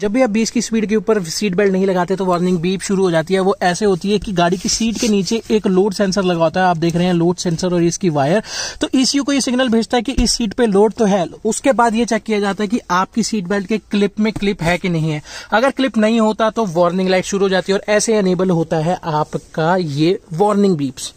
जब भी आप 20 की स्पीड के ऊपर सीट बेल्ट नहीं लगाते तो वार्निंग बीप शुरू हो जाती है वो ऐसे होती है कि गाड़ी की सीट के नीचे एक लोड सेंसर लगा होता है आप देख रहे हैं लोड सेंसर और इसकी वायर तो ईसीयू को ये सिग्नल भेजता है कि इस सीट पे लोड तो है उसके बाद ये चेक किया जाता है कि आपकी सीट बेल्ट के क्लिप में क्लिप है कि नहीं है अगर क्लिप नहीं होता तो वार्निंग लाइट शुरू हो जाती है और ऐसे एनेबल होता है आपका ये वार्निंग बीप्स